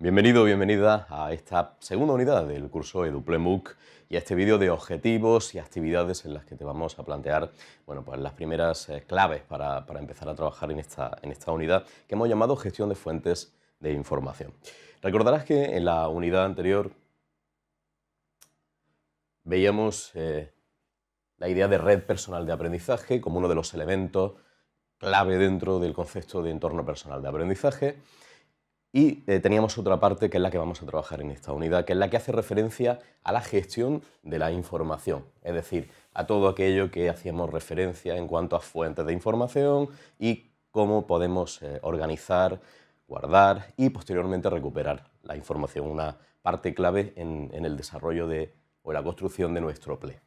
Bienvenido, bienvenida a esta segunda unidad del curso EduPleMOOC y a este vídeo de objetivos y actividades en las que te vamos a plantear bueno, pues las primeras eh, claves para, empezar a trabajar en esta, unidad que hemos llamado gestión de fuentes de información. Recordarás que en la unidad anterior veíamos eh, la idea de red personal de aprendizaje como uno de los elementos clave dentro del concepto de entorno personal de aprendizaje y eh, teníamos otra parte que es la que vamos a trabajar en esta unidad, que es la que hace referencia a la gestión de la información, es decir, a todo aquello que hacíamos referencia en cuanto a fuentes de información y cómo podemos eh, organizar, guardar y posteriormente recuperar la información, una parte clave en, en el desarrollo de, o la construcción de nuestro PLE.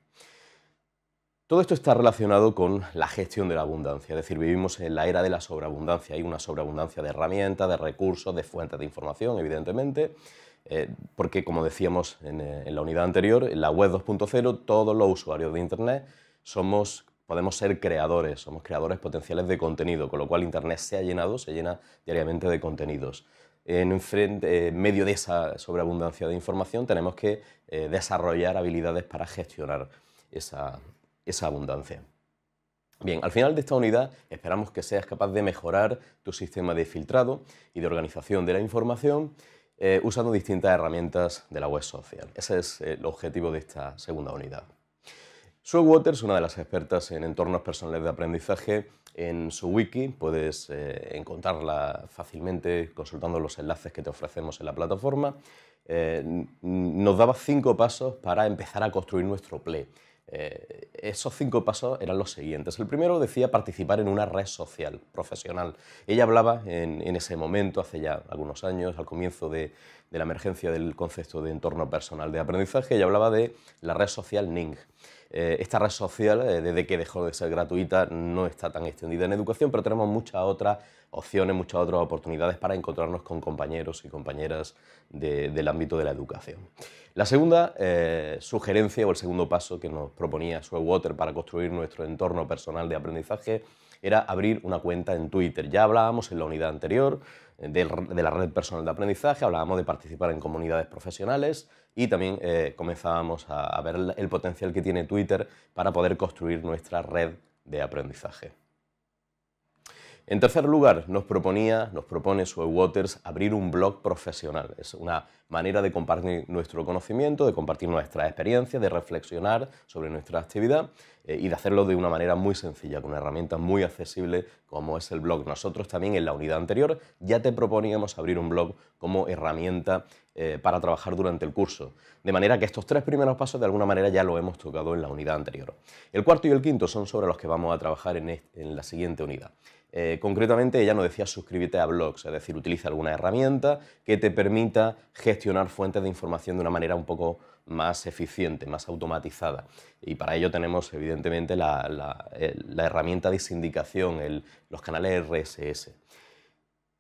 Todo esto está relacionado con la gestión de la abundancia, es decir, vivimos en la era de la sobreabundancia, hay una sobreabundancia de herramientas, de recursos, de fuentes de información, evidentemente, eh, porque como decíamos eh, en, la unidad anterior, en la web 2.0 todos los usuarios de Internet somos, podemos ser creadores, somos creadores potenciales de contenido, con lo cual Internet se ha llenado, se llena diariamente de contenidos. En, frente, medio de esa sobreabundancia de información tenemos que eh, desarrollar habilidades para gestionar esa, esa abundancia. Bien, al final de esta unidad esperamos que seas capaz de mejorar tu sistema de filtrado y de organización de la información eh, usando distintas herramientas de la web social. Ese es eh, el objetivo de esta segunda unidad. Sue Waters, una de las expertas en entornos personales de aprendizaje, en su wiki puedes eh, encontrarla fácilmente consultando los enlaces que te ofrecemos en la plataforma. nos daba cinco pasos para empezar a construir nuestro Play. Eh, esos cinco pasos eran los siguientes. El primero decía participar en una red social profesional. Ella hablaba en, ese momento, hace ya algunos años, al comienzo de, de, la emergencia del concepto de entorno personal de aprendizaje, ella hablaba de la red social Ning. Eh, esta red social, eh, desde que dejó de ser gratuita, no está tan extendida en educación, pero tenemos muchas otras opciones, muchas otras oportunidades para encontrarnos con compañeros y compañeras del ámbito de la educación. La segunda eh, sugerencia o el segundo paso que nos proponía Sue Water para construir nuestro entorno personal de aprendizaje era abrir una cuenta en Twitter. Ya hablábamos en la unidad anterior de, la red personal de aprendizaje, hablábamos de participar en comunidades profesionales y también eh, comenzábamos a ver el potencial que tiene Twitter para poder construir nuestra red de aprendizaje. En tercer lugar, nos proponía, nos propone Sue Waters abrir un blog profesional. Es una manera de compartir nuestro conocimiento, de compartir nuestra experiencia, de reflexionar sobre nuestra actividad eh, y de hacerlo de una manera muy sencilla, con una herramienta muy accesible como es el blog. Nosotros también en la unidad anterior ya te proponíamos abrir un blog como herramienta eh, para trabajar durante el curso. De manera que estos tres primeros pasos de alguna manera ya lo hemos tocado en la unidad anterior. El cuarto y el quinto son sobre los que vamos a trabajar en la siguiente unidad. Eh, concretamente, ella nos decía suscríbete a blogs, es decir, utiliza alguna herramienta que te permita gestionar fuentes de información de una manera un poco más eficiente, más automatizada. Y para ello tenemos, evidentemente, la, herramienta de sindicación, los canales RSS.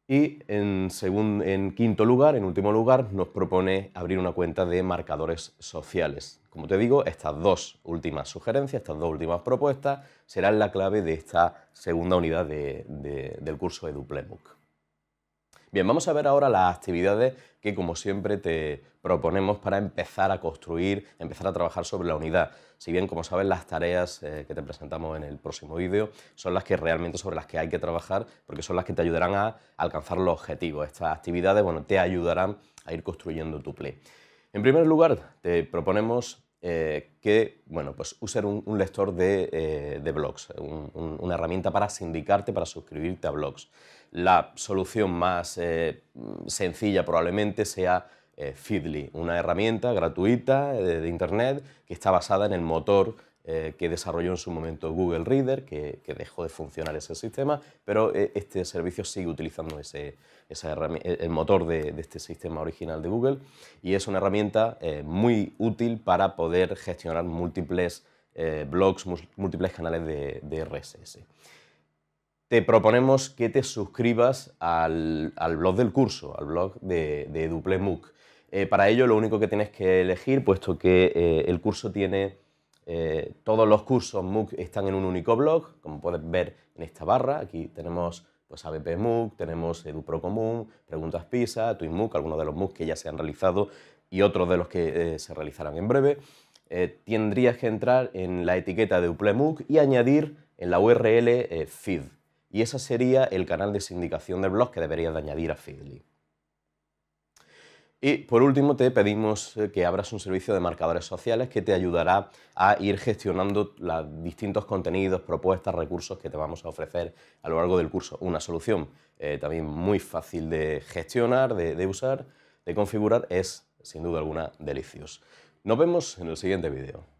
Y en, quinto lugar, en último lugar, nos propone abrir una cuenta de marcadores sociales. Como te digo, estas dos últimas sugerencias, estas dos últimas propuestas, serán la clave de esta segunda unidad del curso EduPlaybook. Bien, vamos a ver ahora las actividades que como siempre te proponemos para empezar a construir, empezar a trabajar sobre la unidad. Si bien, como sabes, las tareas eh, que te presentamos en el próximo vídeo son las que realmente sobre las que hay que trabajar porque son las que te ayudarán a alcanzar los objetivos. Estas actividades, bueno, te ayudarán a ir construyendo tu play. En primer lugar, te proponemos eh, que bueno, pues usar un, lector de, eh, blogs, una herramienta para sindicarte, para suscribirte a blogs. La solución más eh, sencilla probablemente sea Feedly, una herramienta gratuita de Internet que está basada en el motor eh, que desarrolló en su momento Google Reader, que, dejó de funcionar ese sistema, pero eh, este servicio sigue utilizando e-, el motor de, este sistema original de Google y es una herramienta eh, muy útil para poder gestionar múltiples blogs, múltiples canales de, RSS. Te proponemos que te suscribas al, blog del curso, al blog de, de para ello lo único que tienes que elegir, puesto que el curso tiene eh, todos los cursos MOOC están en un único blog, como puedes ver en esta barra. Aquí tenemos pues, ABP MOOC, tenemos EduPro Común, Preguntas PISA, TwinMOOC, algunos de los MOOC que ya se han realizado y otros de los que eh, se realizarán en breve. Eh, tendrías que entrar en la etiqueta de UPLEMOOC y añadir en la URL feed. Y ese sería el canal de sindicación del blog que deberías de añadir a Feedly. Y por último, te pedimos eh, que abras un servicio de marcadores sociales que te ayudará a ir gestionando los distintos contenidos, propuestas, recursos que te vamos a ofrecer a lo largo del curso. Una solución eh, también muy fácil de gestionar, de, usar, de configurar, es sin duda alguna delicioso. Nos vemos en el siguiente vídeo.